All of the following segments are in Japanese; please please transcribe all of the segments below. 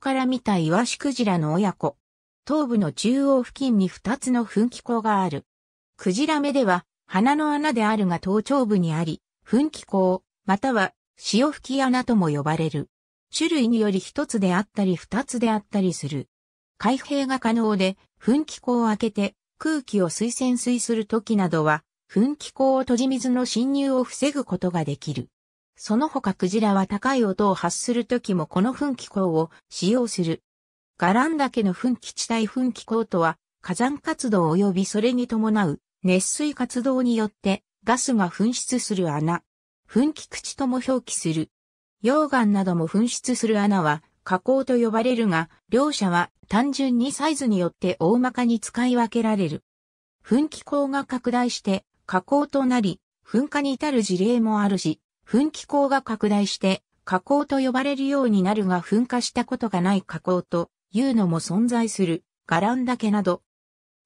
から見たイワシクジラの親子。頭部の中央付近に2つの噴気口がある。クジラ目では鼻の穴であるが頭頂部にあり、噴気口、または潮吹き穴とも呼ばれる。種類により1つであったり2つであったりする。開閉が可能で、噴気口を開けて空気を水潜水するときなどは、噴気口を閉じ水の侵入を防ぐことができる。その他クジラは高い音を発するときもこの噴気口を使用する。ガラン岳の噴気地帯噴気口とは、火山活動及びそれに伴う熱水活動によってガスが噴出する穴。噴気口とも表記する。溶岩なども噴出する穴は火口と呼ばれるが、両者は単純にサイズによって大まかに使い分けられる。噴気口が拡大して火口となり、噴火に至る事例もあるし、噴気口が拡大して、火口と呼ばれるようになるが噴火したことがない火口というのも存在する、ガラン岳など。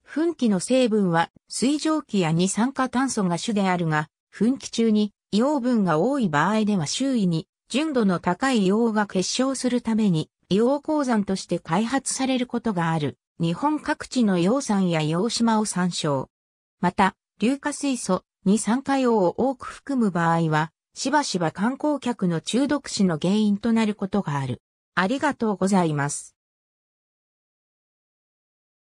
噴気の成分は水蒸気や二酸化炭素が主であるが、噴気中に硫黄分が多い場合では周囲に純度の高い硫黄が結晶するために硫黄鉱山として開発されることがある。日本各地の硫山や硫島を参照。また、硫化水素、二酸化硫を多く含む場合は、しばしば観光客の中毒死の原因となることがある。ありがとうございます。